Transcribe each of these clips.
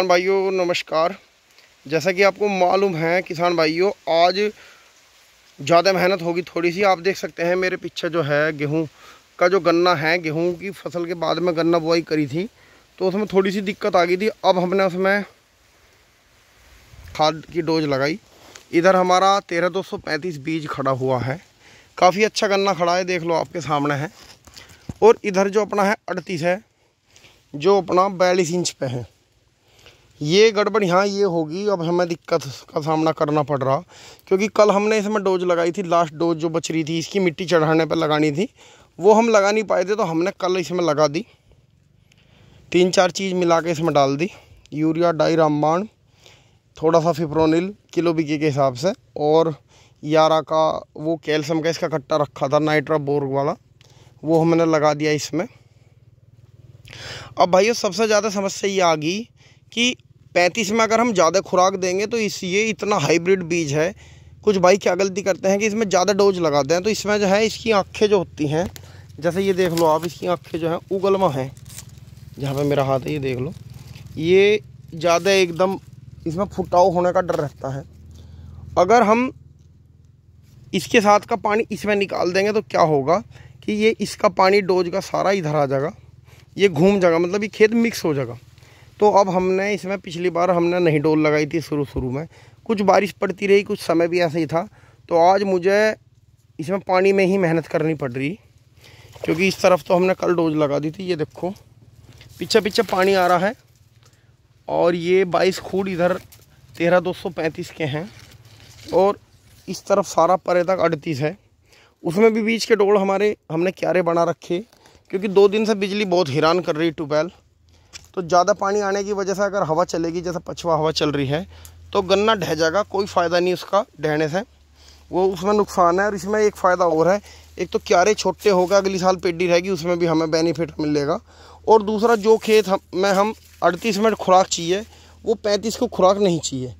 किसान भाइयों नमस्कार जैसा कि आपको मालूम है किसान भाइयों आज ज़्यादा मेहनत होगी थोड़ी सी आप देख सकते हैं मेरे पीछे जो है गेहूं का जो गन्ना है गेहूं की फसल के बाद में गन्ना बुआई करी थी तो उसमें थोड़ी सी दिक्कत आ गई थी अब हमने उसमें खाद की डोज लगाई इधर हमारा तेरह दो सौ पैंतीस बीज खड़ा हुआ है काफ़ी अच्छा गन्ना खड़ा है देख लो आपके सामने है और इधर जो अपना है अड़तीस है जो अपना बयालीस इंच पे है ये गड़बड़ यहाँ ये होगी अब हमें दिक्कत का सामना करना पड़ रहा क्योंकि कल हमने इसमें डोज लगाई थी लास्ट डोज जो बच रही थी इसकी मिट्टी चढ़ाने पर लगानी थी वो हम लगा नहीं पाए थे तो हमने कल इसमें लगा दी तीन चार चीज़ मिला के इसमें डाल दी यूरिया डाई रामबाण थोड़ा सा फिप्रोनिल किलो बिके के हिसाब से और यारा का वो कैल्शियम का इसका कट्टा रखा था नाइट्रा बोर्ग वाला वो हमने लगा दिया इसमें अब भाइयों सबसे ज़्यादा समस्या ये आ गई कि पैंतीस में अगर हम ज़्यादा खुराक देंगे तो इस ये इतना हाइब्रिड बीज है कुछ भाई क्या गलती करते हैं कि इसमें ज़्यादा डोज लगाते हैं तो इसमें जो है इसकी आँखें जो होती हैं जैसे ये देख लो आप इसकी आँखें जो हैं उगलमा हैं जहाँ पे मेरा हाथ है ये देख लो ये ज़्यादा एकदम इसमें फुटाव होने का डर रहता है अगर हम इसके साथ का पानी इसमें निकाल देंगे तो क्या होगा कि ये इसका पानी डोज का सारा इधर आ जाएगा ये घूम जाएगा मतलब ये खेत मिक्स हो जाएगा तो अब हमने इसमें पिछली बार हमने नहीं डोल लगाई थी शुरू शुरू में कुछ बारिश पड़ती रही कुछ समय भी ऐसा ही था तो आज मुझे इसमें पानी में ही मेहनत करनी पड़ रही क्योंकि इस तरफ तो हमने कल डोज लगा दी थी ये देखो पीछे पीछे पानी आ रहा है और ये बाईस खूड इधर तेरह दो सौ पैंतीस के हैं और इस तरफ सारा परे तक अड़तीस है उसमें भी बीच के डोल हमारे हमने क्यारे बना रखे क्योंकि दो दिन से बिजली बहुत हैरान कर रही ट्यूबवेल तो ज़्यादा पानी आने की वजह से अगर हवा चलेगी जैसे पछवा हवा चल रही है तो गन्ना ढह जाएगा कोई फ़ायदा नहीं उसका ढहने से वो उसमें नुकसान है और इसमें एक फ़ायदा और है एक तो क्यारे छोटे होगा अगली साल पेडी रहेगी उसमें भी हमें बेनिफिट मिलेगा और दूसरा जो खेत हम में हम अड़तीस मिनट खुराक चाहिए वो पैंतीस को खुराक नहीं चाहिए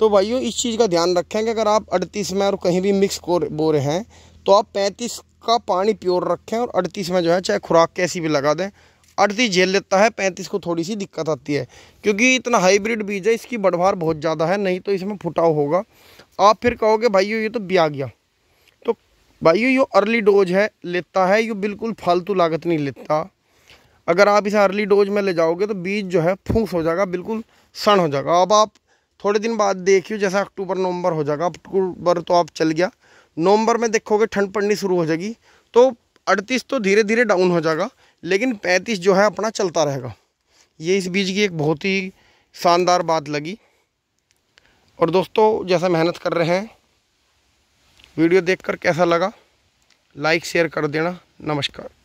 तो भाइयों इस चीज़ का ध्यान रखें कि अगर आप अड़तीस में और कहीं भी मिक्स बो रहे हैं तो आप पैंतीस का पानी प्योर रखें और अड़तीस में जो है चाहे खुराक कैसी भी लगा दें अड़तीस झेल लेता है पैंतीस को थोड़ी सी दिक्कत आती है क्योंकि इतना हाईब्रिड बीज है इसकी बढ़वार बहुत ज़्यादा है नहीं तो इसमें फुटाव होगा आप फिर कहोगे भाइयों ये तो ब्या गया तो भाइयों ये अर्ली डोज है लेता है ये बिल्कुल फालतू लागत नहीं लेता अगर आप इसे अर्ली डोज में ले जाओगे तो बीज जो है फूस हो जाएगा बिल्कुल सण हो जाएगा अब आप थोड़े दिन बाद देखियो जैसा अक्टूबर नवंबर हो जाएगा अक्टूबर तो आप चल गया नवंबर में देखोगे ठंड पड़नी शुरू हो जाएगी तो अड़तीस तो धीरे धीरे डाउन हो जाएगा लेकिन पैंतीस जो है अपना चलता रहेगा ये इस बीज की एक बहुत ही शानदार बात लगी और दोस्तों जैसा मेहनत कर रहे हैं वीडियो देखकर कैसा लगा लाइक शेयर कर देना नमस्कार